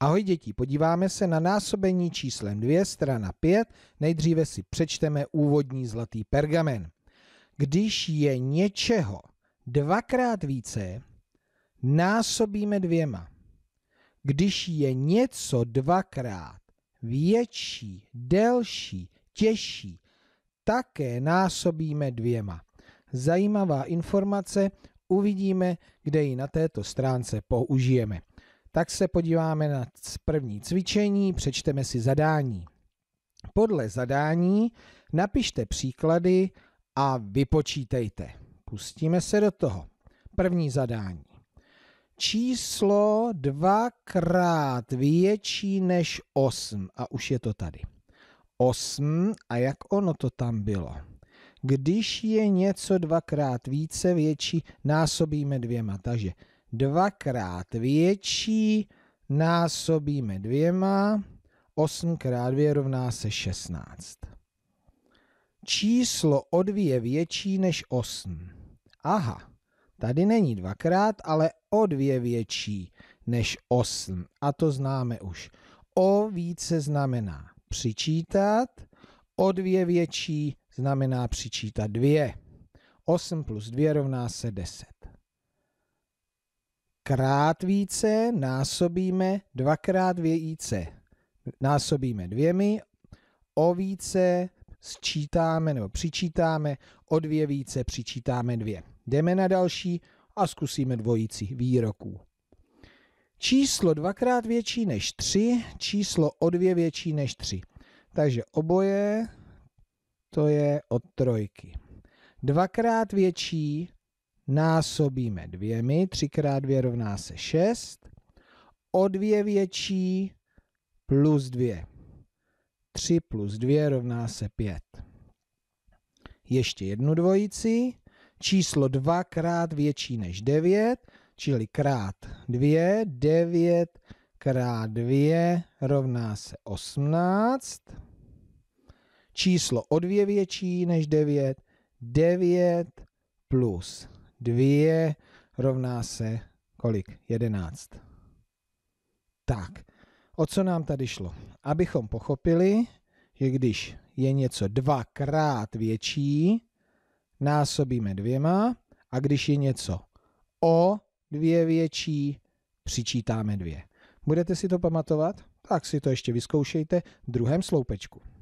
Ahoj děti, podíváme se na násobení číslem 2, strana 5. Nejdříve si přečteme úvodní zlatý pergamen. Když je něčeho dvakrát více, násobíme dvěma. Když je něco dvakrát větší, delší, těžší, také násobíme dvěma. Zajímavá informace, uvidíme, kde ji na této stránce použijeme tak se podíváme na první cvičení, přečteme si zadání. Podle zadání napište příklady a vypočítejte. Pustíme se do toho. První zadání. Číslo dvakrát větší než 8. A už je to tady. 8 a jak ono to tam bylo? Když je něco dvakrát více větší, násobíme dvěma. Takže dvakrát větší násobíme dvěma, 8 krát 2 rovná se 16. Číslo o 2 je větší než 8. Aha, tady není dvakrát, ale o 2 větší než 8. A to známe už. O více znamená přičítat, o 2 větší znamená přičítat 2. 8 plus 2 rovná se 10 krát více násobíme dvakrát více. Násobíme dvěmi, o více sčítáme nebo přičítáme, o dvě více přičítáme dvě. Jdeme na další a zkusíme dvojici výroků. Číslo dvakrát větší než tři číslo o dvě větší než tři. Takže oboje to je od trojky. Dvakrát větší násobíme dvěmi, 3 dvě 2 rovná se 6, o 2 větší plus 2. 3 plus 2 rovná se 5. Ještě jednu dvojici, číslo 2 krát větší než 9, čili krát 2, 9 krát 2 rovná se 18. Číslo o 2 větší než 9, 9 plus 2 rovná se kolik? 11. Tak, o co nám tady šlo? Abychom pochopili, že když je něco dvakrát větší, násobíme dvěma a když je něco o dvě větší, přičítáme dvě. Budete si to pamatovat? Tak si to ještě vyzkoušejte v druhém sloupečku.